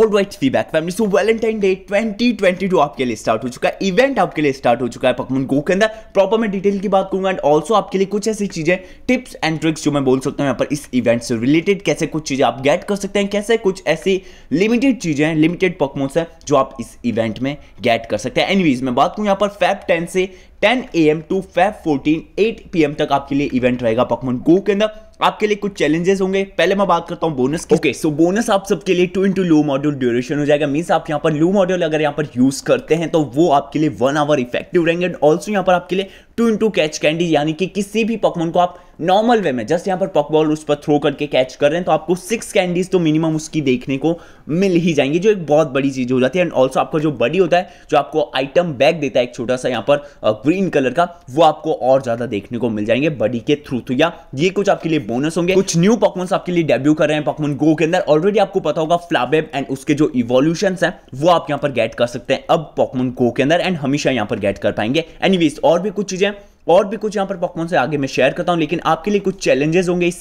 all right feedback family so Valentine Day 2022 आपके लिए start हो चुका है इवेंट आपके लिए स्टार्ट हो चुका है पकमन गो के अंदर प्रॉपर मैं डिटेल की बात करूंगा एंड ऑल्सो आपके लिए कुछ ऐसी चीजें टिप्स एंड ट्रिक्स जो मैं बोल सकता हूँ यहाँ पर इस इवेंट से रिलेटेड कैसे कुछ चीजें आप गेट कर सकते हैं कैसे कुछ ऐसी लिमिटेड चीजें हैं लिमिटेड पकमोन्स हैं जो आप इस इवेंट में गेट कर सकते हैं एनीवेज मैं बात करूँ यहाँ पर फैब टेन से 10 A M to Feb 14 8 P M तक आपके लिए इवेंट रहेगा पकमन गो के अंदर आपके लिए कुछ चैलेंजेस होंगे पहले मैं बात करता हूँ बोनस ओके सो बोनस आप सबके लिए two into lure module duration हो जाएगा मीन्स आप यहाँ पर लो मॉड्यूल अगर यहाँ पर यूज करते हैं तो वो आपके लिए वन आवर इफेक्टिव रहेंगे एंड ऑल्सो यहाँ पर आपके लिए टू इंटू कैच कैंडी यानी कि किसी भी पकवान को आप नॉर्मल वे में जस्ट यहाँ पर पॉक बॉल उस पर थ्रो करके कैच कर रहे हैं तो आपको सिक्स कैंडीज तो मिनिमम उसकी देखने को मिल ही जाएंगी जो एक बहुत बड़ी चीज़ हो जाती है एंड ऑल्सो आपका जो बडी होता है जो आपको आइटम बैग देता है एक छोटा सा यहाँ पर ग्रीन कलर का वो आपको और ज़्यादा देखने को मिल जाएंगे बडी के थ्रू तो या ये कुछ आपके लिए बोनस होंगे कुछ न्यू पॉकमोन्स आपके लिए डेब्यू कर रहे हैं पॉकमोन गो के अंदर ऑलरेडी आपको पता होगा फ्लाबेब एंड उसके जो इवोल्यूशन है वो आप यहाँ पर गेट कर सकते हैं अब पॉकमोन गो के अंदर एंड हमेशा यहाँ पर गेट कर पाएंगे एनीवेज और भी कुछ चीज़ें और भी कुछ यहाँ पर पॉकमोन से आगे मैं शेयर करता हूँ लेकिन आपके लिए कुछ चैलेंजेस होंगे इस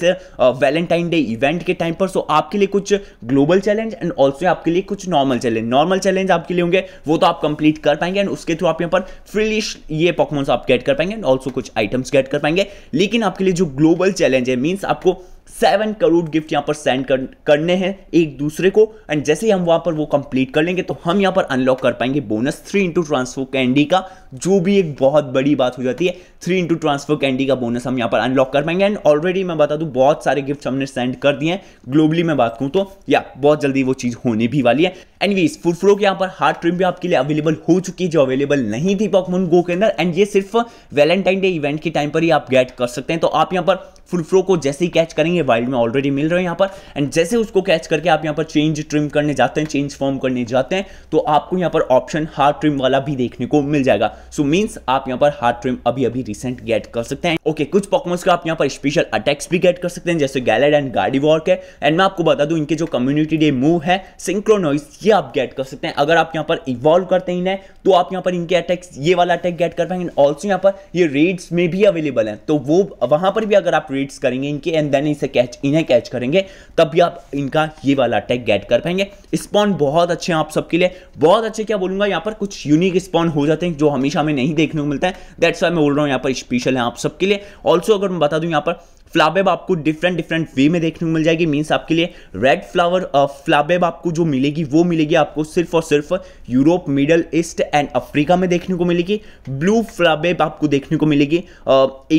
वैलेंटाइन डे इवेंट के टाइम पर सो आपके लिए कुछ ग्लोबल चैलेंज एंड ऑल्सो आपके लिए कुछ नॉर्मल चैलेंज नॉर्मल चैलेंज आपके लिए होंगे वो तो आप कंप्लीट कर पाएंगे एंड उसके थ्रू आप यहाँ पर फ्रीली ये पॉकमोन्स आप गेट कर पाएंगे एंड ऑल्सो कुछ आइटम्स गेट कर पाएंगे लेकिन आपके लिए जो ग्लोबल चैलेंज है मीन्स आपको सेवन करोड़ गिफ्ट यहाँ पर सेंड कर, करने हैं एक दूसरे को एंड जैसे ही हम वहाँ पर वो कंप्लीट कर लेंगे तो हम यहाँ पर अनलॉक कर पाएंगे bonus three into transfer candy का जो भी एक बहुत बड़ी बात हो जाती है थ्री इंटू ट्रांसफर कैंडी का बोनस हम यहाँ पर अनलॉक कर पाएंगे एंड ऑलरेडी मैं बता दूँ बहुत सारे गिफ्ट हमने सेंड कर दिए हैं ग्लोबली मैं बात करूँ तो या बहुत जल्दी वो चीज़ होने भी वाली है एनवीज फुलफ्रो के यहाँ पर हार्ट ट्रिम भी आपके लिए अवेलेबल हो चुकी है जो अवेलेबल नहीं थी पॉकमोन गो के अंदर एंड ये सिर्फ वैलेंटाइन डे इवेंट के टाइम पर ही आप गेट कर सकते हैं तो आप यहाँ पर फुलफ्रो को जैसे ही कैच करेंगे नहीं है वाइल्ड में ऑलरेडी मिल रहे हैं यहाँ पर एंड जैसे उसको कैच करके आप यहाँ पर चेंज ट्रिम करने जाते हैं चेंज फॉर्म करने जाते हैं तो आपको यहाँ पर ऑप्शन हार्ड ट्रिम वाला भी देखने को मिल जाएगा सो so, मीन्स आप यहाँ पर हार्ड ट्रिम अभी अभी रिसेंट गेट कर सकते हैं ओके okay, कुछ पॉकमोस का आप यहाँ पर स्पेशल अटैक्स भी गेट कर सकते हैं जैसे गैलेड एंड गाड़ी वॉर्क है एंड मैं आपको बता दूँ इनके जो कम्युनिटी डे मूव है सिंक्रोनोइस ये आप गेट कर सकते हैं अगर आप यहाँ पर इवॉल्व करते हैं इन्हें तो आप यहाँ पर इनके अटैक्स ये वाला अटैक गेट कर पाएंगे ऑल्सो यहाँ पर ये रेड्स में भी अवेलेबल है तो वो वहाँ पर भी अगर आप रेड्स करेंगे इनके एंड देन इसे से कैच इन्हें कैच करेंगे तब भी आप इनका ये वाला अटैक गेट कर पाएंगे स्पॉन बहुत अच्छे हैं आप सबके लिए बहुत अच्छे क्या बोलूंगा यहाँ पर कुछ यूनिक स्पॉन हो जाते हैं जो हमेशा हमें नहीं देखने को मिलता है दैट्स वाई मैं बोल रहा हूँ यहाँ पर स्पेशल है आप सबके लिए ऑल्सो अगर मैं बता दूँ यहाँ पर फ्लाबेब आपको डिफरेंट डिफरेंट वे में देखने को मिल जाएगी मीन्स आपके लिए रेड फ्लावर फ्लाबेब आपको जो मिलेगी वो मिलेगी आपको सिर्फ और सिर्फ Europe Middle East and Africa में देखने को मिलेगी ब्लू फ्लाबेब आपको देखने को मिलेगी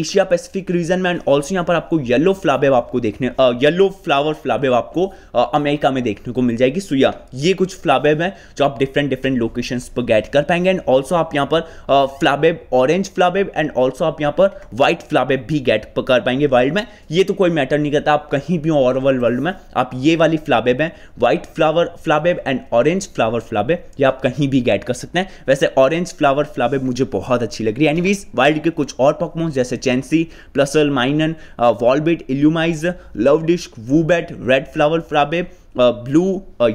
एशिया पैसिफिक रीजन में एंड ऑल्सो यहाँ पर आपको येलो फ्लाबेब आपको देखने येलो फ्लावर फ्लाबेब आपको अमेरिका uh, में देखने को मिल जाएगी सुया ये कुछ फ्लाबेब है जो आप डिफरेंट डिफरेंट लोकेशन पर गैट कर पाएंगे एंड ऑल्सो आप यहाँ पर Flabebe orange Flabebe and also आप यहाँ पर व्हाइट फ्लाबेब भी गैट कर पाएंगे वाइल्ड में ये तो कोई मैटर नहीं करता आप कहीं भी ओवरऑल वर्ल्ड में आप ये वाली फ्लाबेब हैं white flower Flabebe and orange flower Flabebe ये आप कहीं भी गेट कर सकते हैं वैसे ऑरेंज फ्लावर फ्लाबेब मुझे बहुत अच्छी लग रही है एनीवेज वाइल्ड के कुछ और पॉकमोन्स जैसे Chansey Plusle Minun Volbeat Illumise Luvdisc Woobat red flower Flabebe blue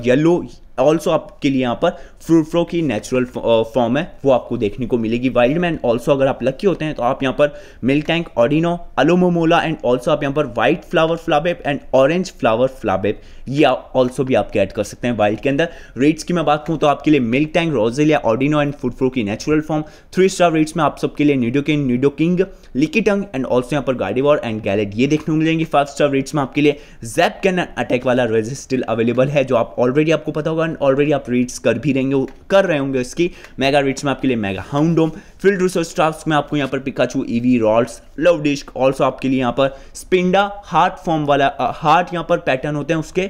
yellow also आपके लिए यहाँ पर फ्रूट फ्रो की नेचुरल फॉर्म है वो आपको देखने को मिलेगी वाइल्ड मैन ऑल्सो अगर आप लकी होते हैं तो आप यहाँ पर Miltank Audino Alomomola and also आप यहाँ पर white flower Flabebe and orange flower Flabebe ये ऑल्सो भी आप ऐड कर सकते हैं वाइल्ड के अंदर रेट्स की मैं बात करूँ तो आपके लिए Miltank Roselia Audino and Furfrou की natural form three star raids में आप सबके लिए न्यूडोकिन न्यूडोकिंग लिकीटंग एंड ऑल्सो यहाँ पर गार्डीवॉर एंड गैलेट ये देखने को मिलेंगे फाइव स्टार रेट्स में आपके लिए जैप कैन अटैक वाला रेजिस्टिल अवेलेबल है जो आप ऑलरेडी आपको पता होगा वन ऑलरेडी आप रीड्स कर भी रहेंगे कर रहे होंगे इसकी मेगा रीड्स में आपके लिए mega Houndoom field research task में आपको यहाँ पर Pikachu Eevee Ralts Luvdisc also आपके लिए यहाँ पर स्पिंडा हार्ट फॉर्म वाला हार्ट यहाँ पर पैटर्न होते हैं उसके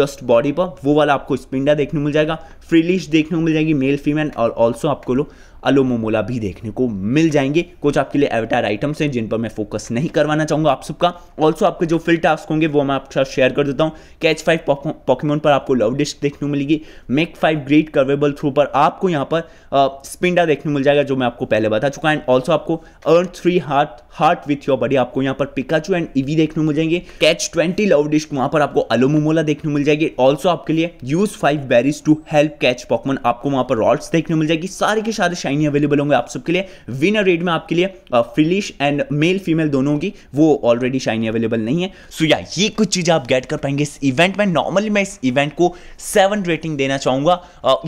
जस्ट बॉडी पर वो वाला आपको स्पिंडा देखने को मिल जाएगा फ्रीलिश देखने को मिल जाएगी मेल फीमेल और ऑल्सो आपको लोग अलोमोमोला भी देखने को मिल जाएंगे कुछ आपके लिए एवटार आइटम्स हैं जिन पर मैं फोकस नहीं करवाना चाहूँगा आप सबका ऑल्सो आपके जो फील्ड टास्क होंगे वो मैं आपके साथ शेयर कर देता हूँ कैच फाइव पॉकमोन पर आपको लव डिस्क देखने मिलेगी make five great curveball throw पर आपको यहाँ पर स्पिंडा देखने मिल जाएगा जो मैं आपको पहले बता चुका एंड ऑल्सो आपको earn three heart heart with your buddy आपको यहाँ पर पिकाचू एंड ईवी देखने मिल जाएंगे कैच ट्वेंटी लव डिस्ट वहाँ पर आपको अलोमोमोला देखने मिल जाएगी ऑल्सो आपके लिए use five berries to help catch Pokemon आपको वहाँ पर रॉड्स देखने मिल जाएगी सारे के सारे शाइनी अवेलेबल होंगे आप सबके लिए विनर रेड में आपके लिए फिलिश एंड मेल फीमेल दोनों की वो ऑलरेडी शाइनी अवेलेबल नहीं है सो so, या yeah, ये कुछ चीज़ें आप गेट कर पाएंगे इस इवेंट में नॉर्मली मैं इस इवेंट को सेवन रेटिंग देना चाहूँगा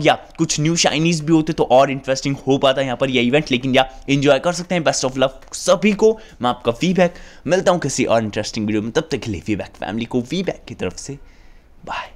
या कुछ न्यू शाइनीज भी होते तो और इंटरेस्टिंग हो पाता यहाँ पर यह इवेंट लेकिन या इन्जॉय कर सकते हैं बेस्ट ऑफ लव सभी को मैं आपका फीडबैक मिलता हूँ किसी और इंटरेस्टिंग वीडियो में तब तक के लिए फीडबैक फैमिली को फीडबैक की तरफ से बाय